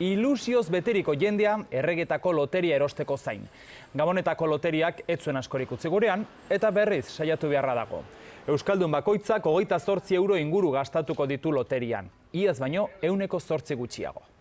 ilusioz beteriko jendea erregetako loteria erosteko zain. Gabonetako loteriak etzuen askorik utzi gurean, eta berriz saiatu beharra dago. Euskaldun bakoitzak ogeita zortzi euro inguru gastatuko ditu loterian. Iaz baino, euneko zortzi gutxiago.